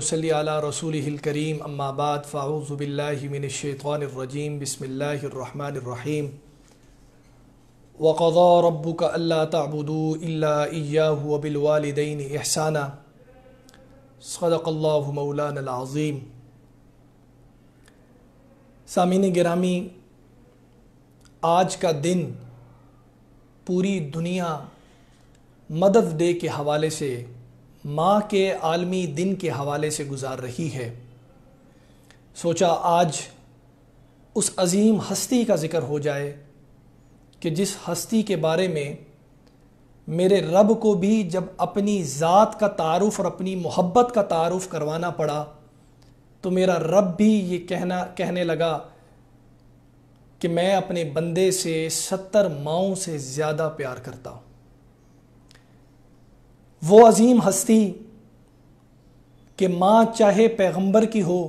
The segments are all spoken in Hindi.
नसली अला रसूल करीम अम्माबाद تعبدوا الا اياه وبالوالدين احسانا صدق الله مولانا العظيم सामिन गिरामी आज का दिन पूरी दुनिया मदद डे के हवाले से माँ के आलमी दिन के हवाले से गुजार रही है सोचा आज उस अजीम हस्ती का ज़िक्र हो जाए कि जिस हस्ती के बारे में मेरे रब को भी जब अपनी ज़ात का तारुफ़ और अपनी मोहब्बत का तारुफ़ करवाना पड़ा तो मेरा रब भी ये कहना कहने लगा कि मैं अपने बंदे से सत्तर माओं से ज़्यादा प्यार करता हूँ वो अजीम हस्ती कि माँ चाहे पैगंबर की हो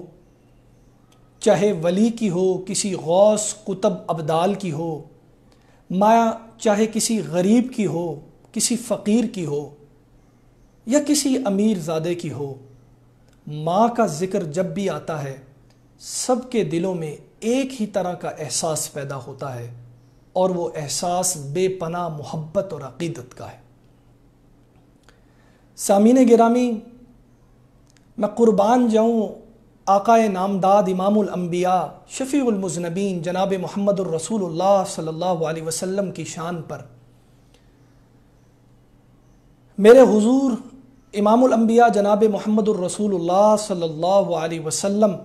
चाहे वली की हो किसी गौस कुतब अबदाल की हो माँ चाहे किसी गरीब की हो किसी फ़कीर की हो या किसी अमीर ज़ादे की हो माँ का ज़िक्र जब भी आता है सबके दिलों में एक ही तरह का एहसास पैदा होता है और वो एहसास बेपना मोहब्बत और अकीदत का है सामीन गिरामी मैं क़ुरबान जाऊँ आकाए नामदाद इमामबिया शफ़ीमज़नबीन जनाब मोहम्मद रसूल सल्ला वसम की शान पर मेरे हुजूर इमामबिया जनाब मोहम्मद रसूल सल्ला वसम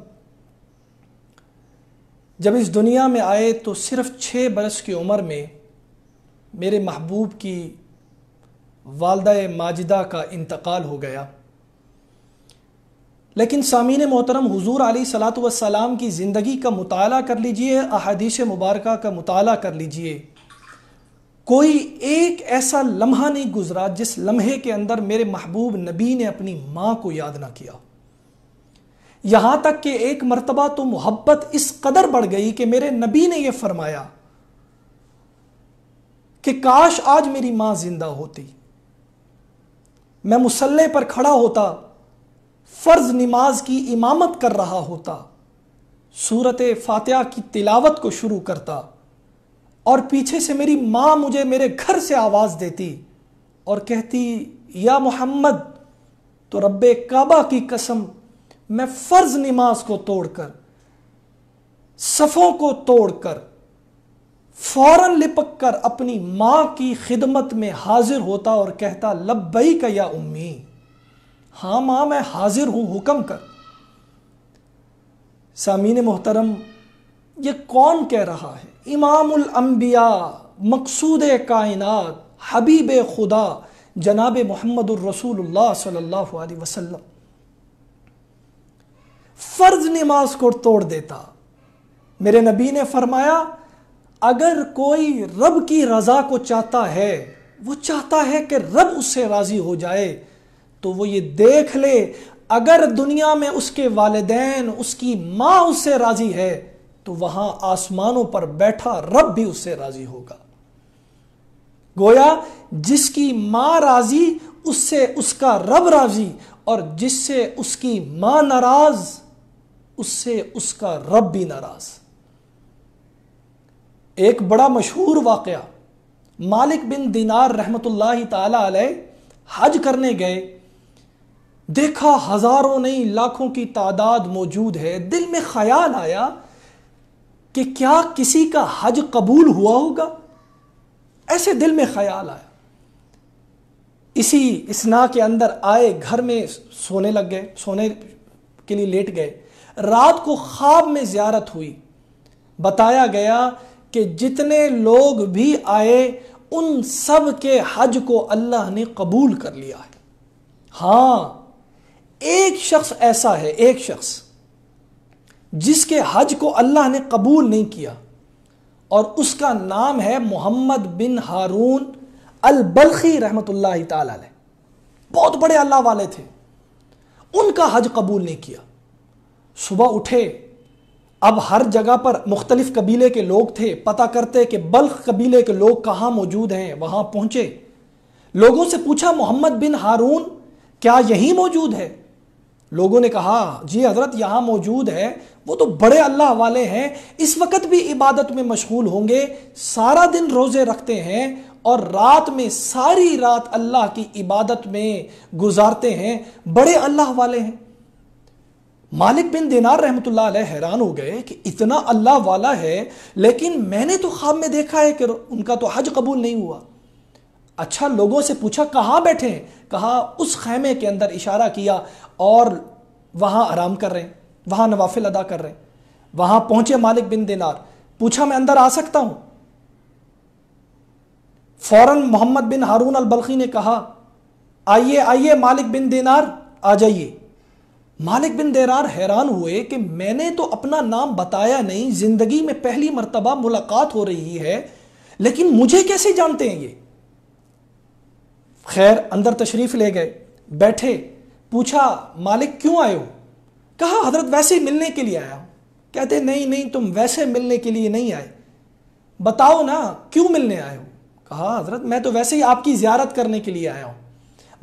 जब इस दुनिया में आए तो सिर्फ़ छः बरस की उम्र में मेरे महबूब की वालद माजिदा का इंतकाल हो गया लेकिन सामीन मोहतरम हजूर अली सलात वसलाम की ज़िंदगी का मताल कर लीजिए अहदीश मुबारक का मताल कर लीजिए कोई एक ऐसा लम्हा नहीं गुजरा जिस लम्हे के अंदर मेरे महबूब नबी ने अपनी माँ को याद ना किया यहाँ तक कि एक मरतबा तो मोहब्बत इस कदर बढ़ गई कि मेरे नबी ने यह फरमाया कि काश आज मेरी माँ जिंदा होती मैं मुसल्ले पर खड़ा होता फ़र्ज नमाज की इमामत कर रहा होता सूरत फातह की तिलावत को शुरू करता और पीछे से मेरी माँ मुझे मेरे घर से आवाज़ देती और कहती या मोहम्मद तो रब काबा की कसम मैं फ़र्ज नमाज को तोड़कर सफ़ों को तोड़कर फौरन लिपक कर अपनी मां की खिदमत में हाजिर होता और कहता लब्बई का या उम्मी हां मां मैं हाजिर हूं हुक्म कर सामीन मोहतरम ये कौन कह रहा है इमामुल अंबिया मकसूद कायनात हबीब खुदा जनाब मोहम्मद रसूलुल्लाह सल्लल्लाहु अलैहि वसल्लम फ़र्ज नमाज को तोड़ देता मेरे नबी ने फरमाया अगर कोई रब की रज़ा को चाहता है वो चाहता है कि रब उससे राज़ी हो जाए तो वो ये देख ले अगर दुनिया में उसके वालदेन उसकी माँ उससे राज़ी है तो वहां आसमानों पर बैठा रब भी उससे राज़ी होगा गोया जिसकी माँ राज़ी उससे उसका रब राज़ी और जिससे उसकी माँ नाराज़ उससे उसका रब भी नाराज़ एक बड़ा मशहूर वाक़ मालिक बिन दिनार रहमत ताली हज करने गए देखा हज़ारों नहीं लाखों की तादाद मौजूद है दिल में ख्याल आया कि क्या किसी का हज कबूल हुआ होगा ऐसे दिल में ख्याल आया इसी इसना के अंदर आए घर में सोने लग गए सोने के लिए लेट गए रात को ख्वाब में जियारत हुई बताया गया कि जितने लोग भी आए उन सब के हज को अल्लाह ने कबूल कर लिया है हाँ एक शख्स ऐसा है एक शख्स जिसके हज को अल्लाह ने कबूल नहीं किया और उसका नाम है मोहम्मद बिन हारून अल बल्खी रहमत ताला बहुत बड़े अल्लाह वाले थे उनका हज कबूल नहीं किया सुबह उठे अब हर जगह पर मुख्तलिफ कबीले के लोग थे पता करते कि बल्ख कबीले के लोग कहाँ मौजूद हैं वहाँ पहुँचे लोगों से पूछा मोहम्मद बिन हारून क्या यहीं मौजूद है लोगों ने कहा जी हजरत यहाँ मौजूद है वो तो बड़े अल्लाह वाले हैं इस वक्त भी इबादत में मशगूल होंगे सारा दिन रोज़े रखते हैं और रात में सारी रात अल्लाह की इबादत में गुजारते हैं बड़े अल्लाह वाले हैं मालिक बिन दिनार रहमत हैरान हो गए कि इतना अल्लाह वाला है लेकिन मैंने तो ख्वाब में देखा है कि उनका तो हज कबूल नहीं हुआ अच्छा लोगों से पूछा कहाँ बैठे हैं कहा उस खैमे के अंदर इशारा किया और वहाँ आराम कर रहे हैं वहाँ नवाफिल अदा कर रहे हैं वहाँ पहुँचे मालिक बिन दिनार पूछा मैं अंदर आ सकता हूँ फ़ौरन मोहम्मद बिन हारून अल बल्खी ने कहा आइए आइए मालिक बिन दिनार आ जाइए मालिक बिन देरार हैरान हुए कि मैंने तो अपना नाम बताया नहीं जिंदगी में पहली मरतबा मुलाकात हो रही है लेकिन मुझे कैसे जानते हैं ये खैर अंदर तशरीफ ले गए बैठे पूछा मालिक क्यों आए हो कहा हजरत वैसे ही मिलने के लिए आया हूं कहते नहीं नहीं तुम वैसे मिलने के लिए नहीं आए बताओ ना क्यों मिलने आए हो कहा हजरत मैं तो वैसे ही आपकी ज्यारत करने के लिए आया हूं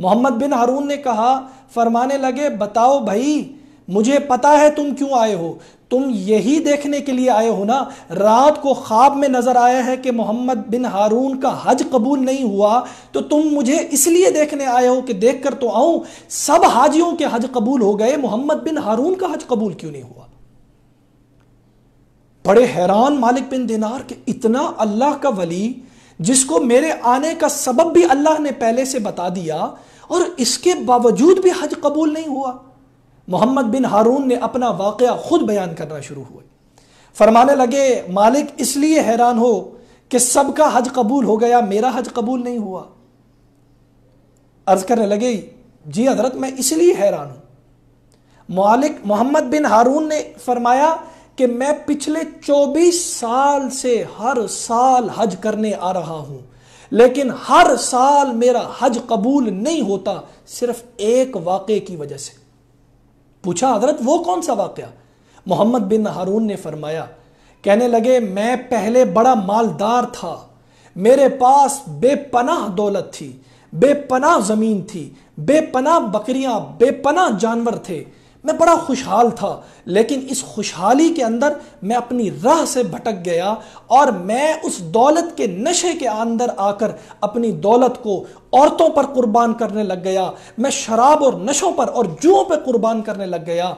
मोहम्मद बिन हारून ने कहा फरमाने लगे बताओ भाई मुझे पता है तुम क्यों आए हो तुम यही देखने के लिए आए हो ना रात को ख्वाब में नजर आया है कि मोहम्मद बिन हारून का हज कबूल नहीं हुआ तो तुम मुझे इसलिए देखने आए हो कि देख कर तो आऊं सब हाजियों के हज कबूल हो गए मोहम्मद बिन हारून का हज कबूल क्यों नहीं हुआ बड़े हैरान मालिक बिन दिनार के इतना अल्लाह का वली जिसको मेरे आने का सबब भी अल्लाह ने पहले से बता दिया और इसके बावजूद भी हज कबूल नहीं हुआ मोहम्मद बिन हारून ने अपना वाक़ खुद बयान करना शुरू हुए फरमाने लगे मालिक इसलिए हैरान हो कि सबका हज कबूल हो गया मेरा हज कबूल नहीं हुआ अर्ज करने लगे जी हजरत मैं इसलिए हैरान हूं मालिक मोहम्मद बिन हारून ने फरमाया कि मैं पिछले 24 साल से हर साल हज करने आ रहा हूं लेकिन हर साल मेरा हज कबूल नहीं होता सिर्फ एक वाक्य की वजह से पूछा हजरत वो कौन सा वाक्य मोहम्मद बिन हारून ने फरमाया कहने लगे मैं पहले बड़ा मालदार था मेरे पास बेपनाह दौलत थी बेपनाह ज़मीन थी बेपनाह बकरियां बेपनाह जानवर थे मैं बड़ा खुशहाल था लेकिन इस खुशहाली के अंदर मैं अपनी राह से भटक गया और मैं उस दौलत के नशे के अंदर आकर अपनी दौलत को औरतों पर कुर्बान करने लग गया मैं शराब और नशों पर और जुओं पर कुर्बान करने लग गया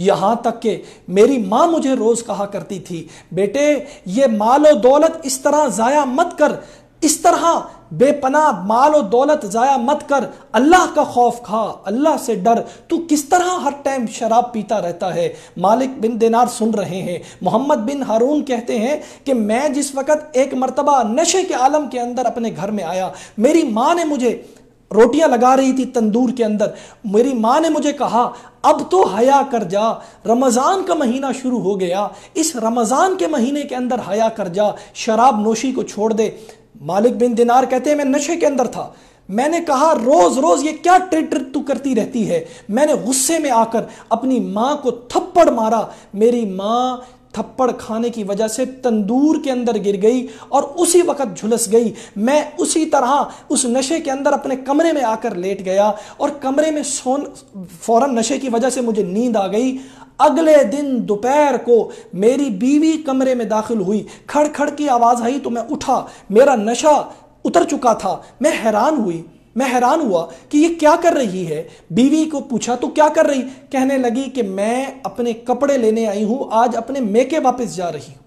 यहाँ तक कि मेरी माँ मुझे रोज़ कहा करती थी बेटे ये मालो दौलत इस तरह ज़ाया मत कर इस तरह बेपना माल और दौलत ज़ाया मत कर अल्लाह का खौफ खा अल्लाह से डर तू किस तरह हर टाइम शराब पीता रहता है मालिक बिन दिनार सुन रहे हैं मोहम्मद बिन हारून कहते हैं कि मैं जिस वक़्त एक मरतबा नशे के आलम के अंदर अपने घर में आया मेरी माँ ने मुझे रोटियां लगा रही थी तंदूर के अंदर मेरी माँ ने मुझे कहा अब तो हया कर जा रमज़ान का महीना शुरू हो गया इस रमज़ान के महीने के अंदर हया कर जा शराब नोशी को छोड़ दे मालिक बिन दिनार कहते हैं मैं नशे के अंदर था मैंने कहा रोज रोज ये क्या ट्रिट तू करती रहती है मैंने गुस्से में आकर अपनी माँ को थप्पड़ मारा मेरी माँ थप्पड़ खाने की वजह से तंदूर के अंदर गिर गई और उसी वक्त झुलस गई मैं उसी तरह उस नशे के अंदर अपने कमरे में आकर लेट गया और कमरे में सोन फौरन नशे की वजह से मुझे नींद आ गई अगले दिन दोपहर को मेरी बीवी कमरे में दाखिल हुई खड़खड़ की आवाज़ आई तो मैं उठा मेरा नशा उतर चुका था मैं हैरान हुई मैं हैरान हुआ कि ये क्या कर रही है बीवी को पूछा तो क्या कर रही कहने लगी कि मैं अपने कपड़े लेने आई हूं आज अपने मेके वापस जा रही हूं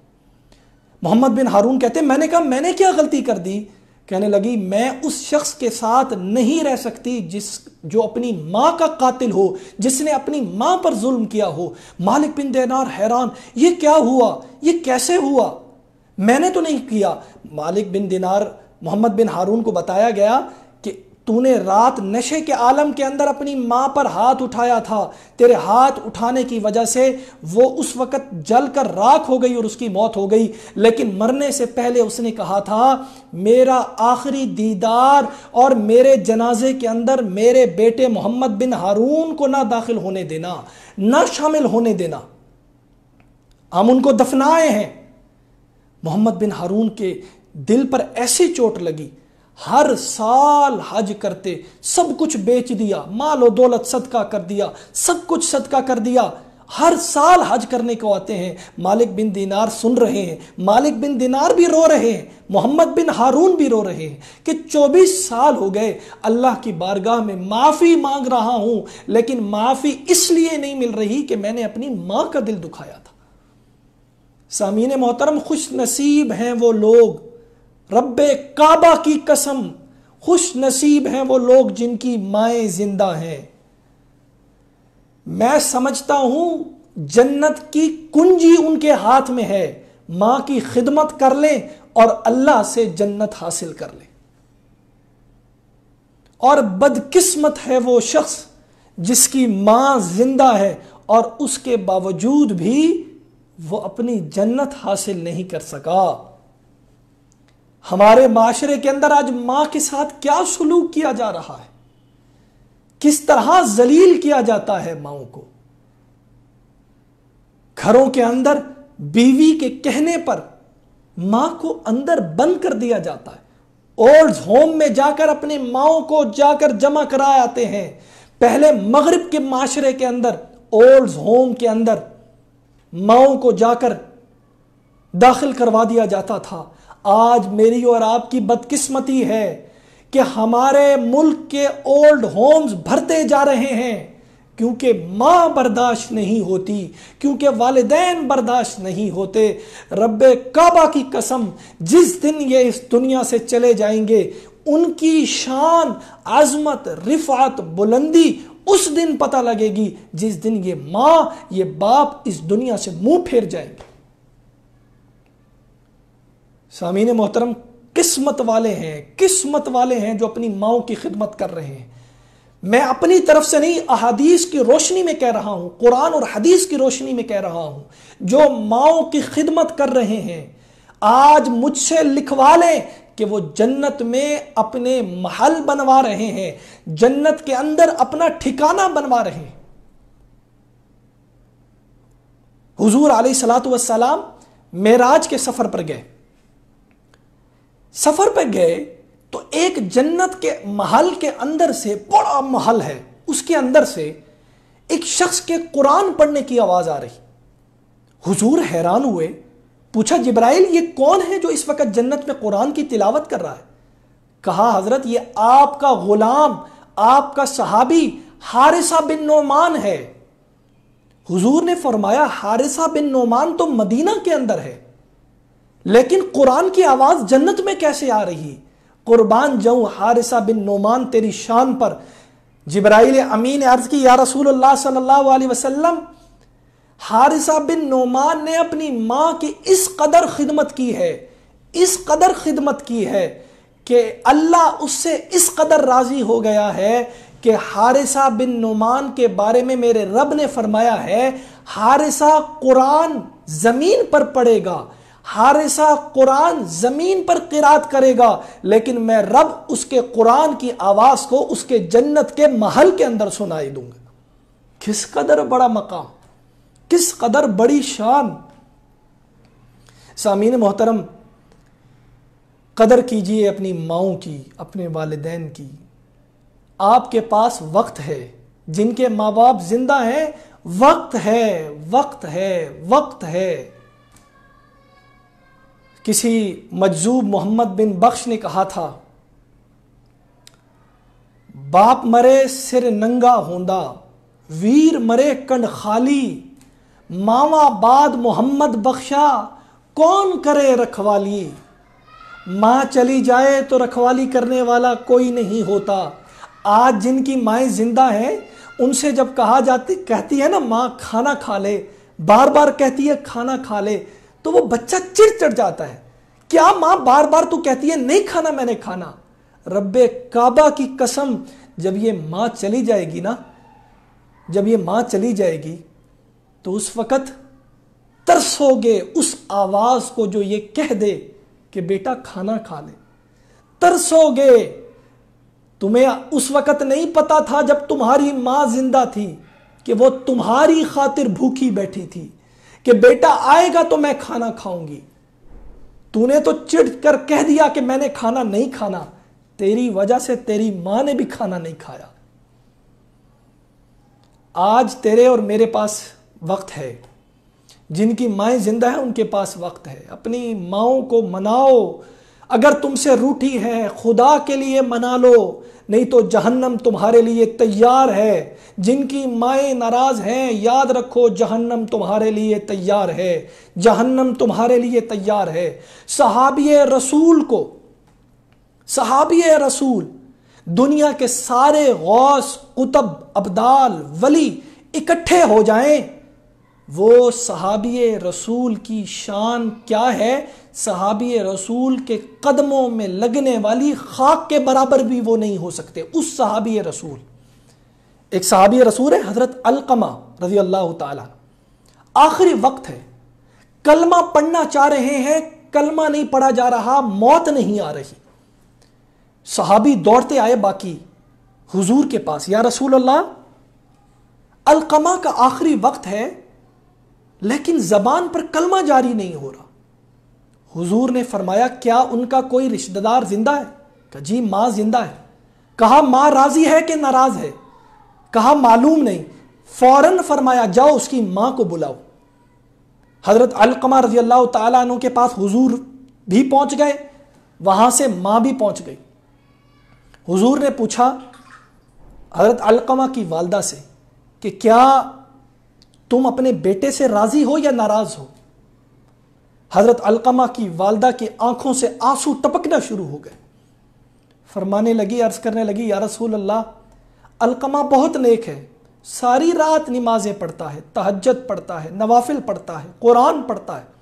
मोहम्मद बिन हारून कहते मैंने कहा मैंने क्या गलती कर दी कहने लगी मैं उस शख्स के साथ नहीं रह सकती जिस जो अपनी माँ का कातिल हो जिसने अपनी माँ पर जुल्म किया हो मालिक बिन देनार हैरान ये क्या हुआ ये कैसे हुआ मैंने तो नहीं किया मालिक बिन दिनार मोहम्मद बिन हारून को बताया गया तूने रात नशे के आलम के अंदर अपनी माँ पर हाथ उठाया था तेरे हाथ उठाने की वजह से वो उस वक़्त जल कर राख हो गई और उसकी मौत हो गई लेकिन मरने से पहले उसने कहा था मेरा आखिरी दीदार और मेरे जनाजे के अंदर मेरे बेटे मोहम्मद बिन हारून को ना दाखिल होने देना ना शामिल होने देना हम उनको दफनाए हैं मोहम्मद बिन हारून के दिल पर ऐसी चोट लगी हर साल हज करते सब कुछ बेच दिया माल और दौलत सदका कर दिया सब कुछ सदका कर दिया हर साल हज करने को आते हैं मालिक बिन दिनार सुन रहे हैं मालिक बिन दिनार भी रो रहे हैं मोहम्मद बिन हारून भी रो रहे हैं कि 24 साल हो गए अल्लाह की बारगाह में माफ़ी मांग रहा हूं लेकिन माफ़ी इसलिए नहीं मिल रही कि मैंने अपनी माँ का दिल दुखाया था सामीन मोहतरम खुश नसीब हैं वो लोग रब काबा की कसम खुश नसीब हैं वो लोग जिनकी माएँ जिंदा हैं मैं समझता हूं जन्नत की कुंजी उनके हाथ में है माँ की खिदमत कर लें और अल्लाह से जन्नत हासिल कर लें और बदकिस्मत है वो शख्स जिसकी माँ जिंदा है और उसके बावजूद भी वो अपनी जन्नत हासिल नहीं कर सका हमारे माशरे के अंदर आज मां के साथ क्या सलूक किया जा रहा है किस तरह जलील किया जाता है माओ को घरों के अंदर बीवी के कहने पर मां को अंदर बंद कर दिया जाता है ओल्ड होम में जाकर अपने माओ को जाकर जमा कराए आते हैं पहले मगरब के माशरे के अंदर ओल्ड होम के अंदर माओ को जाकर दाखिल करवा दिया जाता था आज मेरी और आपकी बदकिस्मती है कि हमारे मुल्क के ओल्ड होम्स भरते जा रहे हैं क्योंकि माँ बर्दाश्त नहीं होती क्योंकि वालदेन बर्दाश्त नहीं होते रब काबा की कसम जिस दिन ये इस दुनिया से चले जाएंगे उनकी शान आजमत रिफात बुलंदी उस दिन पता लगेगी जिस दिन ये माँ ये बाप इस दुनिया से मुंह फेर जाएंगे सामीन मोहतरम किस्मत वाले हैं किस्मत वाले हैं जो अपनी माओ की खिदमत कर रहे हैं मैं अपनी तरफ से नहीं अहादीस की रोशनी में कह रहा हूं कुरान और हदीस की रोशनी में कह रहा हूं जो माओ की खिदमत कर रहे हैं आज मुझसे लिखवा लें कि वो जन्नत में अपने महल बनवा रहे हैं जन्नत के अंदर अपना ठिकाना बनवा रहे हैं हुजूर सलात वाम मेराज के सफर पर गए सफर पर गए तो एक जन्नत के महल के अंदर से बड़ा महल है उसके अंदर से एक शख्स के कुरान पढ़ने की आवाज़ आ रही हुजूर हैरान हुए पूछा जिब्राइल ये कौन है जो इस वक्त जन्नत में कुरान की तिलावत कर रहा है कहा हजरत ये आपका गुलाम आपका सहाबी हारिसा बिन नोमान है हुजूर ने फरमाया हारिसा बिन नोमान तो मदीना के अंदर है लेकिन कुरान की आवाज़ जन्नत में कैसे आ रही कुरबान कुर्बान हारिसा बिन नोमान तेरी शान पर जिब्राइल अमीन अर्ज़ की या रसूल अल्लाह हारिसा बिन नोमान ने अपनी माँ की इस कदर खिदमत की है इस कदर खिदमत की है कि अल्लाह उससे इस कदर राज़ी हो गया है कि हारिसा बिन नोमान के बारे में मेरे रब ने फरमाया है हारिसा कुरान ज़मीन पर पड़ेगा हारिसा कुरान जमीन पर किरात करेगा लेकिन मैं रब उसके कुरान की आवाज को उसके जन्नत के महल के अंदर सुनाई दूंगा किस कदर बड़ा मकाम किस कदर बड़ी शान सामीन मोहतरम कदर कीजिए अपनी माओ की अपने वालदेन की आपके पास वक्त है जिनके माँ बाप जिंदा हैं वक्त है वक्त है वक्त है किसी मजजूब मोहम्मद बिन बख्श ने कहा था बाप मरे सिर नंगा होंदा वीर मरे कंड खाली मावा बाद मोहम्मद बख्शा कौन करे रखवाली माँ चली जाए तो रखवाली करने वाला कोई नहीं होता आज जिनकी माएँ जिंदा हैं उनसे जब कहा जाती कहती है ना माँ खाना खा ले बार बार कहती है खाना खा ले तो वो बच्चा चिड़ चढ़ जाता है क्या मां बार बार तो कहती है नहीं खाना मैंने खाना रब्बे काबा की कसम जब ये मां चली जाएगी ना जब ये मां चली जाएगी तो उस वक़्त तरसोगे उस आवाज़ को जो ये कह दे कि बेटा खाना खा ले तरसोगे तुम्हें उस वक़्त नहीं पता था जब तुम्हारी मां जिंदा थी कि वो तुम्हारी खातिर भूखी बैठी थी कि बेटा आएगा तो मैं खाना खाऊंगी तूने तो चिढ़ कर कह दिया कि मैंने खाना नहीं खाना तेरी वजह से तेरी मां ने भी खाना नहीं खाया आज तेरे और मेरे पास वक्त है जिनकी माए जिंदा है उनके पास वक्त है अपनी माओ को मनाओ अगर तुमसे रूठी है खुदा के लिए मना लो नहीं तो जहन्नम तुम्हारे लिए तैयार है जिनकी माएँ नाराज़ हैं याद रखो जहन्नम तुम्हारे लिए तैयार है जहन्नम तुम्हारे लिए तैयार है सहाबिय रसूल को सहाबिय रसूल दुनिया के सारे गौस कुतब अब्दाल वली इकट्ठे हो जाएं वो सहाबिय रसूल की शान क्या है सहाबी रसूल के कदमों में लगने वाली खाक के बराबर भी वो नहीं हो सकते उस सहाबी रसूल एक सहाबी रसूल है हजरत अलकमा रजी अल्लाह तखिरी वक्त है कलमा पढ़ना चाह रहे हैं कलमा नहीं पढ़ा जा रहा मौत नहीं आ रही सहाबी दौड़ते आए बाकी हुजूर के पास या रसूल अल्लाह अलकमा का आखिरी वक्त है लेकिन जबान पर कलमा जारी नहीं हो रहा हुजूर ने फरमाया क्या उनका कोई रिश्तेदार जिंदा है कहा जी माँ जिंदा है कहा माँ राजी है कि नाराज है कहा मालूम नहीं फौरन फरमाया जाओ उसकी माँ को बुलाओ हजरत अलकमा रजी अल्लाह तु के पास हुजूर भी पहुंच गए वहां से माँ भी पहुंच गई हुजूर ने पूछा हजरत अलकमा की वालदा से कि क्या तुम अपने बेटे से राजी हो या नाराज हो हज़रत अलकमा की वालदा की आंखों से आंसू टपकना शुरू हो गए फरमाने लगी अर्ज़ करने लगी या रसूल अल्लाह अलकमा बहुत नेक है सारी रात नमाज़ें पढ़ता है तहजत पढ़ता है नवाफिल पढ़ता है कुरान पढ़ता है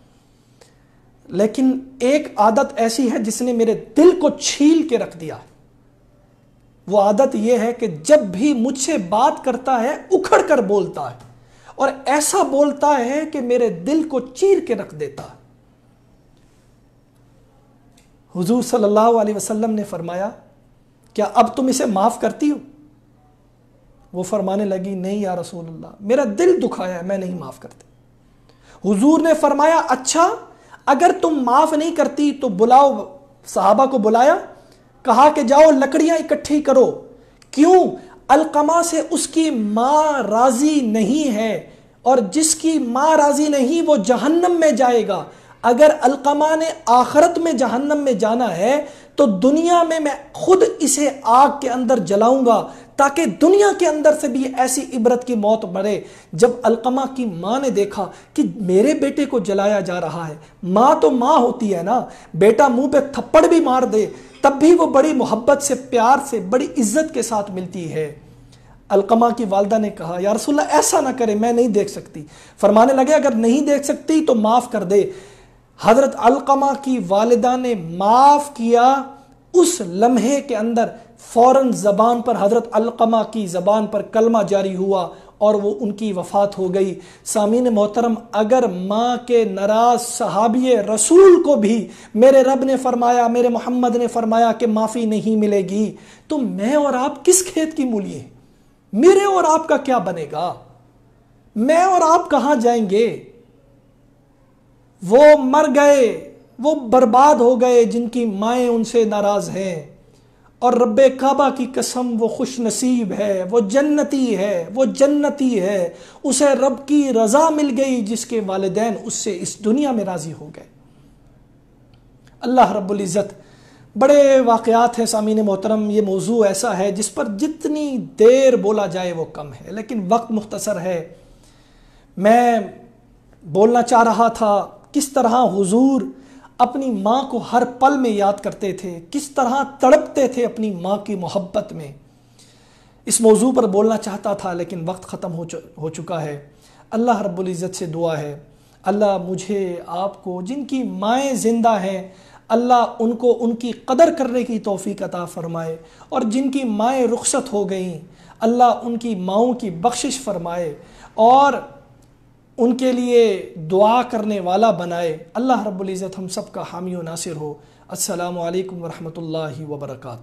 लेकिन एक आदत ऐसी है जिसने मेरे दिल को छील के रख दिया है वो आदत यह है कि जब भी मुझसे बात करता है उखड़ कर बोलता है और ऐसा बोलता है कि मेरे दिल को चीर के रख देता है हुजूर सल्लल्लाहु अलैहि वसल्लम ने फरमाया क्या अब तुम इसे माफ़ करती हो वो फरमाने लगी नहीं या रसूल अल्लाह मेरा दिल दुखाया है मैं नहीं माफ़ करती हुजूर ने फरमाया अच्छा अगर तुम माफ़ नहीं करती तो बुलाओ साहबा को बुलाया कहा कि जाओ लकड़ियाँ इकट्ठी करो क्यों अलकमा से उसकी माँ राज़ी नहीं है और जिसकी माँ राज़ी नहीं वो जहन्नम में जाएगा अगर अलकमा ने आखरत में जहन्नम में जाना है तो दुनिया में मैं खुद इसे आग के अंदर जलाऊंगा ताकि दुनिया के अंदर से भी ऐसी इबरत की मौत मरे जब अलकमा की माँ ने देखा कि मेरे बेटे को जलाया जा रहा है माँ तो माँ होती है ना बेटा मुंह पे थप्पड़ भी मार दे तब भी वो बड़ी मोहब्बत से प्यार से बड़ी इज्जत के साथ मिलती है अलकमा की वालदा ने कहा यार रसुल्ला ऐसा ना करे मैं नहीं देख सकती फरमाने लगे अगर नहीं देख सकती तो माफ़ कर दे हजरत अलकमा की वालदा ने माफ़ किया उस लम्हे के अंदर फौरन ज़बान पर हज़रत अलकमा की ज़बान पर कलमा जारी हुआ और वो उनकी वफ़ात हो गई सामीन मोहतरम अगर माँ के नाराज सहाबी रसूल को भी मेरे रब ने फरमाया मेरे मोहम्मद ने फरमाया कि माफ़ी नहीं मिलेगी तो मैं और आप किस खेत की मूलिए मेरे और आपका क्या बनेगा मैं और आप कहां जाएंगे वो मर गए वो बर्बाद हो गए जिनकी माएँ उनसे नाराज़ हैं और रब काबा की कसम वो खुश नसीब है वो जन्नती है वो जन्नती है उसे रब की रज़ा मिल गई जिसके वालदेन उससे इस दुनिया में राज़ी हो गए अल्लाह रब्ज़त बड़े वाक़ात हैं सामीन मोहतरम ये मौजू ऐसा है जिस पर जितनी देर बोला जाए वो कम है लेकिन वक्त मुख्तसर है मैं बोलना चाह रहा था किस तरह हुजूर अपनी माँ को हर पल में याद करते थे किस तरह तड़पते थे अपनी माँ की मोहब्बत में इस मौजू पर बोलना चाहता था लेकिन वक्त ख़त्म हो, चु, हो चुका है अल्लाह रब्ज़त से दुआ है अल्लाह मुझे आपको जिनकी माएँ ज़िंदा हैं अल्लाह उनको उनकी कदर करने की तोफ़ी अता फ़रमाए और जिनकी माएँ रुख्सत हो गई अल्लाह उनकी माओं की बख्शिश फरमाए और उनके लिए दुआ करने वाला बनाए अल्लाह रब्बुल इज़्ज़त हम सब का हामी नासिर हो रहमतुल्लाहि व वर्का